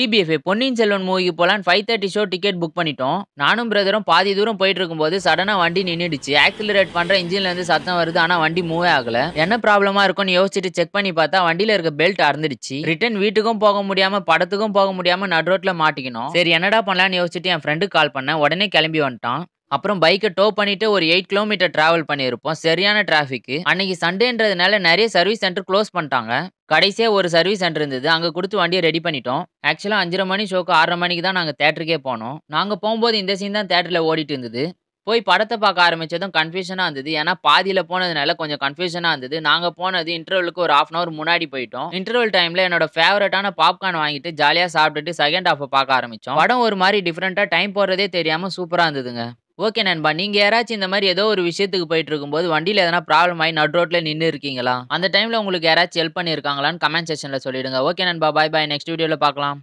டிபிஎஃப் பொன்னியின் செல்வன் மூவிக்கு போகலான்னு five thirty show ticket book பண்ணிட்டோம் நானும் பிரதரும் பாதி தூரம் போயிட்டு இருக்கும்போது சடனா வண்டி நின்றுடுச்சு ஆக்சிலரேட் பண்ற இன்ஜின்ல இருந்து சத்தம் வருது ஆனா வண்டி மூவே ஆகல என்ன ப்ராப்ளமா இருக்கும்னு யோசிச்சுட்டு செக் பண்ணி பார்த்தா வண்டியில இருக்க பெல்ட் அறந்துடுச்சு ரிட்டர்ன் வீட்டுக்கும் போக முடியாம படத்துக்கும் போக முடியாம நட் ரோட்ல மாட்டிக்கணும் சரி என்னடா பண்ணலாம்னு யோசிச்சுட்டு என் ஃப்ரெண்டு கால் பண்ணேன் உடனே கிளம்பி வந்துட்டான் அப்புறம் பைக்கை டோ பண்ணிட்டு ஒரு எயிட் கிலோமீட்டர் டிராவல் பண்ணியிருப்போம் சரியான டிராஃபிக் அன்னைக்கு சண்டேன்றதுனால நிறைய சர்வீஸ் சென்டர் க்ளோஸ் பண்ணிட்டாங்க கடைசியாக ஒரு சர்வீஸ் சென்டர் இருந்தது அங்கே கொடுத்து வண்டியை ரெடி பண்ணிட்டோம் ஆக்சுவலாக அஞ்சரை மணி ஷோக்கு ஆறரை மணிக்கு தான் நாங்கள் தேட்டருக்கே போனோம் நாங்கள் போகும்போது இந்த சீன் தான் தேட்டரில் ஓடிட்டு இருந்தது போய் படத்தை பார்க்க ஆரம்பித்ததும் கன்ஃபியூஷனாக இருந்தது ஏன்னா பாதியில் போனதுனால கொஞ்சம் கன்ஃபியூஷனாக இருந்தது நாங்கள் போனது இன்டர்வலுக்கு ஒரு ஆஃப் அன் அவர் முன்னாடி போயிட்டோம் இன்டர்வல் டைமில் என்னோட ஃபேவரட்டான பாப்கார்ன் வாங்கிட்டு ஜாலியாக சாப்பிட்டுட்டு செகண்ட் ஹாஃபை பார்க்க ஆரம்பித்தோம் படம் ஒரு மாதிரி டிஃப்ரெண்ட்டாக டைம் போடுறதே தெரியாமல் சூப்பராக இருந்ததுங்க ஓகே நண்பா நீங்க யாராச்சும் இந்த மாதிரி ஏதோ ஒரு விஷயத்துக்கு போயிட்டு இருக்கும்போது வண்டியில எதனா ப்ராப்ளம் ஆகி நட் ரோட்ல நின்று இருக்கீங்களா அந்த டைம்ல உங்களுக்கு யாராச்சும் ஹெல்ப் பண்ணிருக்காங்களான்னு கமெண்ட் செக்ஷன்ல சொல்லிடுங்க ஓகே நண்பா பாய் பாய் நெக்ஸ்ட் வீடியோல பார்க்கலாம்